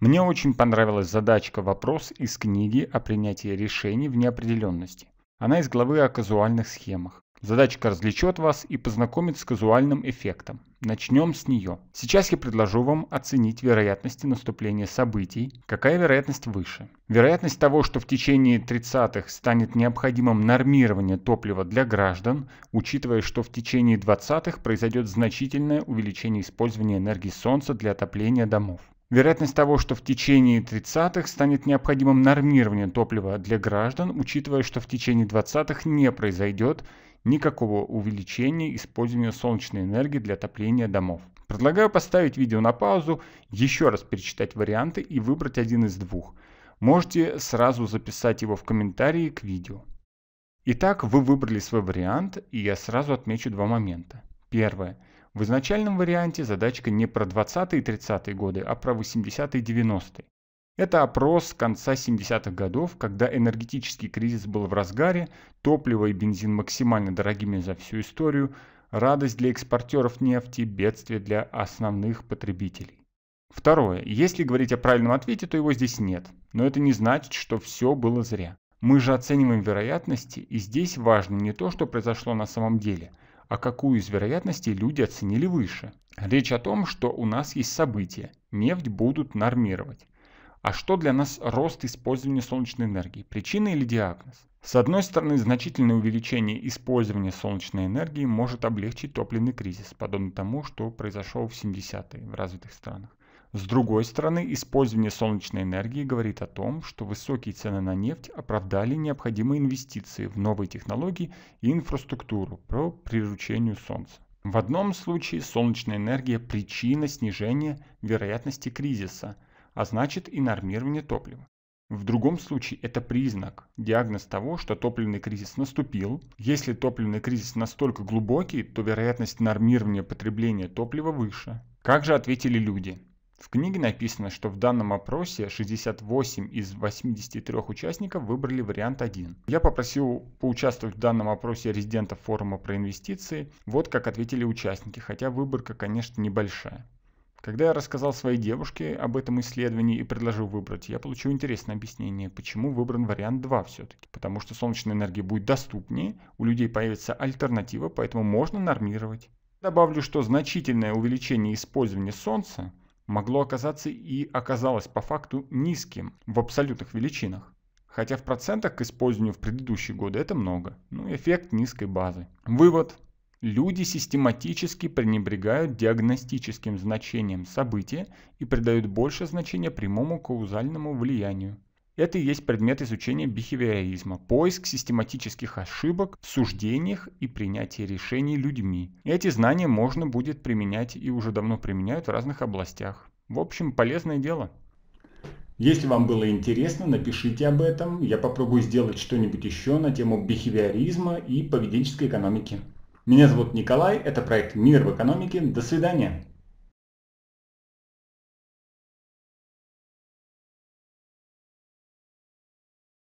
Мне очень понравилась задачка «Вопрос» из книги о принятии решений в неопределенности. Она из главы о казуальных схемах. Задачка развлечет вас и познакомит с казуальным эффектом. Начнем с нее. Сейчас я предложу вам оценить вероятности наступления событий. Какая вероятность выше? Вероятность того, что в течение 30-х станет необходимым нормирование топлива для граждан, учитывая, что в течение 20-х произойдет значительное увеличение использования энергии Солнца для отопления домов. Вероятность того, что в течение 30-х станет необходимым нормирование топлива для граждан, учитывая, что в течение 20-х не произойдет никакого увеличения использования солнечной энергии для отопления домов. Предлагаю поставить видео на паузу, еще раз перечитать варианты и выбрать один из двух. Можете сразу записать его в комментарии к видео. Итак, вы выбрали свой вариант, и я сразу отмечу два момента. Первое. В изначальном варианте задачка не про 20-е и 30-е годы, а про 80-е и 90-е. Это опрос конца 70-х годов, когда энергетический кризис был в разгаре, топливо и бензин максимально дорогими за всю историю, радость для экспортеров нефти, бедствие для основных потребителей. Второе. Если говорить о правильном ответе, то его здесь нет. Но это не значит, что все было зря. Мы же оцениваем вероятности, и здесь важно не то, что произошло на самом деле – а какую из вероятностей люди оценили выше. Речь о том, что у нас есть события, нефть будут нормировать. А что для нас рост использования солнечной энергии? Причина или диагноз? С одной стороны, значительное увеличение использования солнечной энергии может облегчить топливный кризис, подобно тому, что произошло в 70-е в развитых странах. С другой стороны, использование солнечной энергии говорит о том, что высокие цены на нефть оправдали необходимые инвестиции в новые технологии и инфраструктуру по приручению Солнца. В одном случае солнечная энергия – причина снижения вероятности кризиса, а значит и нормирование топлива. В другом случае это признак, диагноз того, что топливный кризис наступил. Если топливный кризис настолько глубокий, то вероятность нормирования потребления топлива выше. Как же ответили люди? В книге написано, что в данном опросе 68 из 83 участников выбрали вариант 1. Я попросил поучаствовать в данном опросе резидентов форума про инвестиции. Вот как ответили участники, хотя выборка, конечно, небольшая. Когда я рассказал своей девушке об этом исследовании и предложил выбрать, я получил интересное объяснение, почему выбран вариант 2 все-таки. Потому что солнечная энергия будет доступнее, у людей появится альтернатива, поэтому можно нормировать. Добавлю, что значительное увеличение использования солнца могло оказаться и оказалось по факту низким в абсолютных величинах. Хотя в процентах к использованию в предыдущие годы это много. Ну, эффект низкой базы. Вывод. Люди систематически пренебрегают диагностическим значением события и придают больше значения прямому каузальному влиянию. Это и есть предмет изучения бихевиоризма – поиск систематических ошибок в суждениях и принятии решений людьми. Эти знания можно будет применять и уже давно применяют в разных областях. В общем, полезное дело. Если вам было интересно, напишите об этом. Я попробую сделать что-нибудь еще на тему бихевиоризма и поведенческой экономики. Меня зовут Николай, это проект «Мир в экономике». До свидания!